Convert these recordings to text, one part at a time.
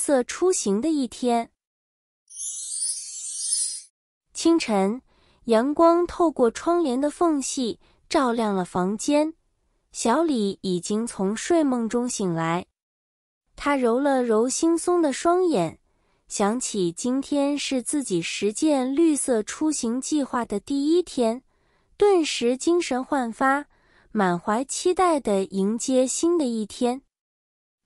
色出行的一天。清晨，阳光透过窗帘的缝隙照亮了房间。小李已经从睡梦中醒来，他揉了揉惺忪的双眼，想起今天是自己实践绿色出行计划的第一天，顿时精神焕发，满怀期待地迎接新的一天。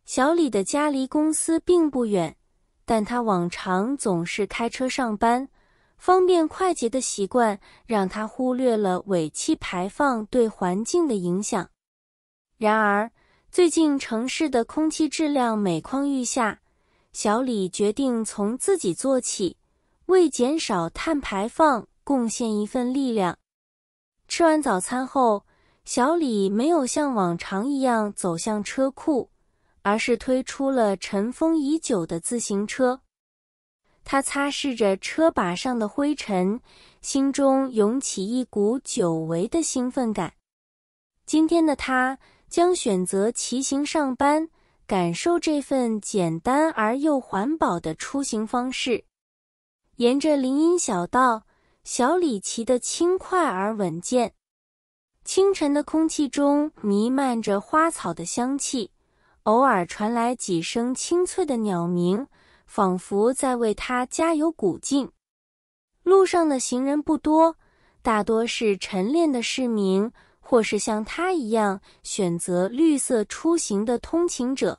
小李的家离公司并不远，但他往常总是开车上班。方便快捷的习惯让他忽略了尾气排放对环境的影响。然而，最近城市的空气质量每况愈下，小李决定从自己做起，为减少碳排放贡献一份力量。吃完早餐后，小李没有像往常一样走向车库。而是推出了尘封已久的自行车。他擦拭着车把上的灰尘，心中涌起一股久违的兴奋感。今天的他将选择骑行上班，感受这份简单而又环保的出行方式。沿着林荫小道，小李骑得轻快而稳健。清晨的空气中弥漫着花草的香气。偶尔传来几声清脆的鸟鸣，仿佛在为他加油鼓劲。路上的行人不多，大多是晨练的市民，或是像他一样选择绿色出行的通勤者。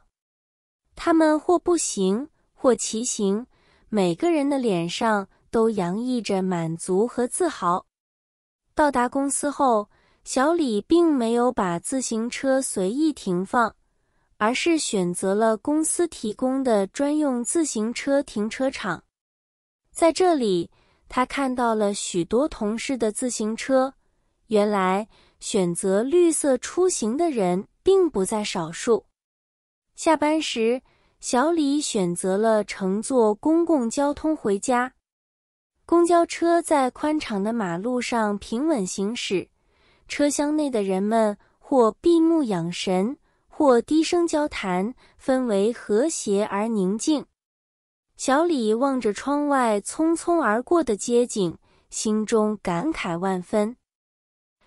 他们或步行，或骑行，每个人的脸上都洋溢着满足和自豪。到达公司后，小李并没有把自行车随意停放。而是选择了公司提供的专用自行车停车场，在这里，他看到了许多同事的自行车。原来，选择绿色出行的人并不在少数。下班时，小李选择了乘坐公共交通回家。公交车在宽敞的马路上平稳行驶，车厢内的人们或闭目养神。或低声交谈，氛围和谐而宁静。小李望着窗外匆匆而过的街景，心中感慨万分。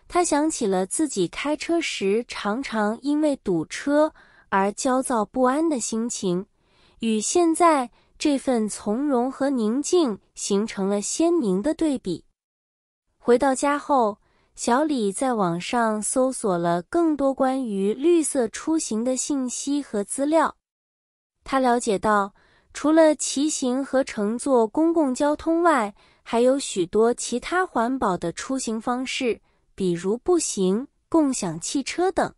他想起了自己开车时常常因为堵车而焦躁不安的心情，与现在这份从容和宁静形成了鲜明的对比。回到家后，小李在网上搜索了更多关于绿色出行的信息和资料。他了解到，除了骑行和乘坐公共交通外，还有许多其他环保的出行方式，比如步行、共享汽车等。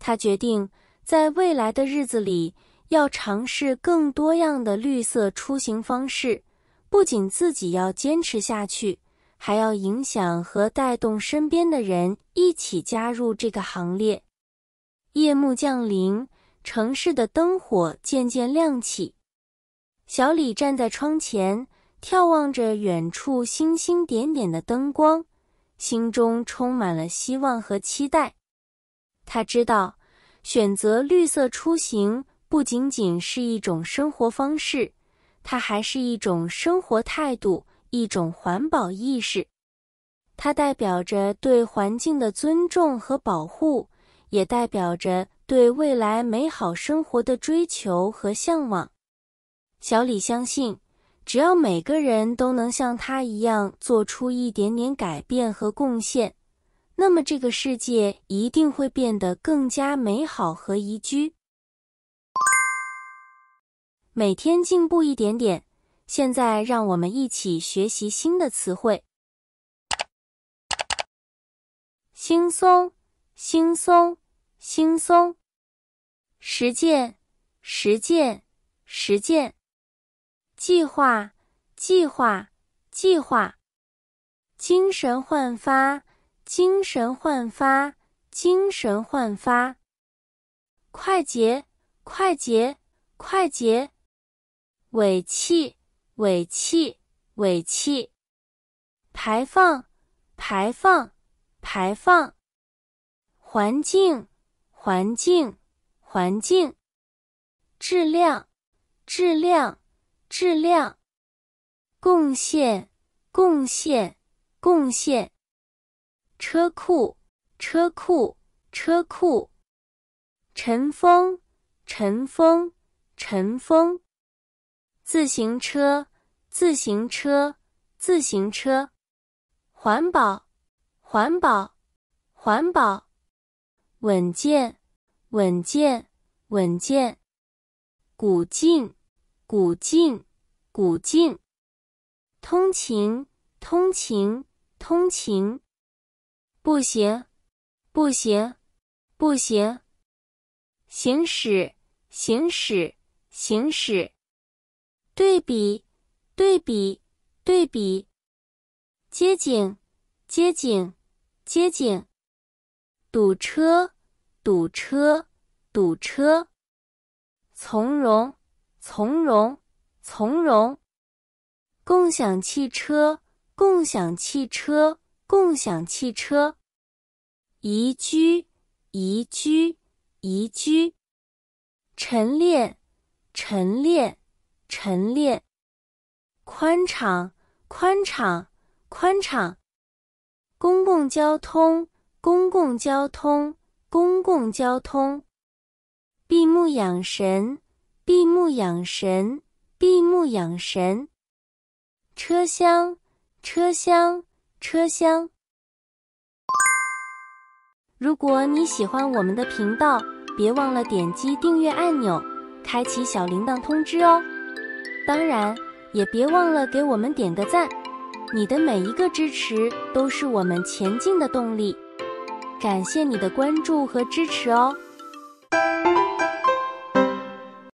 他决定在未来的日子里要尝试更多样的绿色出行方式，不仅自己要坚持下去。还要影响和带动身边的人一起加入这个行列。夜幕降临，城市的灯火渐渐亮起。小李站在窗前，眺望着远处星星点点的灯光，心中充满了希望和期待。他知道，选择绿色出行不仅仅是一种生活方式，它还是一种生活态度。一种环保意识，它代表着对环境的尊重和保护，也代表着对未来美好生活的追求和向往。小李相信，只要每个人都能像他一样做出一点点改变和贡献，那么这个世界一定会变得更加美好和宜居。每天进步一点点。现在，让我们一起学习新的词汇：轻松、轻松、轻松；实践、实践、实践；计划、计划、计划；精神焕发、精神焕发、精神焕发；快捷、快捷、快捷；尾气。尾气，尾气，排放，排放，排放；环境，环境，环境；质量，质量，质量；贡献，贡献，贡献；车库，车库，车库；尘封，尘封，尘封；自行车。自行车，自行车，环保，环保，环保，稳健，稳健，稳健，古劲，古劲，古劲，通勤，通勤，通勤，不行，不行，不行，行驶，行驶，行驶，对比。对比，对比；街景，街景，街景；堵车，堵车，堵车；从容，从容，从容；共享汽车，共享汽车，共享汽车；宜居，宜居，宜居；晨练，晨练，晨练。宽敞，宽敞，宽敞；公共交通，公共交通，公共交通；闭目养神，闭目养神，闭目养神；车厢，车厢，车厢。如果你喜欢我们的频道，别忘了点击订阅按钮，开启小铃铛通知哦。当然。也别忘了给我们点个赞，你的每一个支持都是我们前进的动力。感谢你的关注和支持哦！